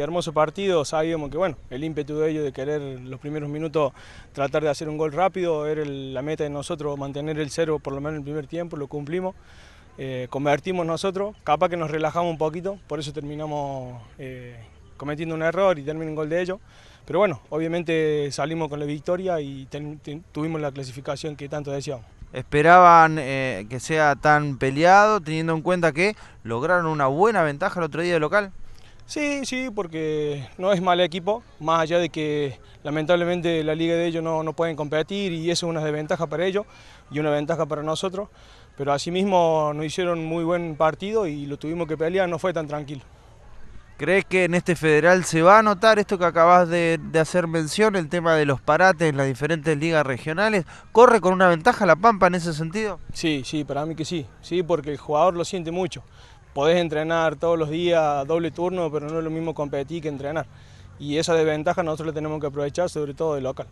Hermoso partido, sabíamos que bueno, el ímpetu de ellos de querer los primeros minutos tratar de hacer un gol rápido, era la meta de nosotros mantener el cero por lo menos en el primer tiempo, lo cumplimos. Eh, convertimos nosotros, capaz que nos relajamos un poquito, por eso terminamos eh, cometiendo un error y termina un gol de ellos. Pero bueno, obviamente salimos con la victoria y tuvimos la clasificación que tanto deseábamos. ¿Esperaban eh, que sea tan peleado, teniendo en cuenta que lograron una buena ventaja el otro día de local? Sí, sí, porque no es mal equipo, más allá de que lamentablemente la liga de ellos no, pueden competir y eso es una desventaja para ellos y una ventaja para nosotros, pero asimismo nos hicieron muy buen partido y lo tuvimos que pelear, no fue tan tranquilo. ¿Crees que en este federal se va a notar esto que acabas de, de, hacer mención, el tema de los parates en las diferentes ligas regionales? ¿Corre con una ventaja la Pampa en ese sentido? Sí, sí, para mí que sí, sí, porque el jugador lo siente mucho podés entrenar todos los días doble turno, pero no es lo mismo competir que entrenar. Y esa desventaja nosotros la tenemos que aprovechar, sobre todo de local.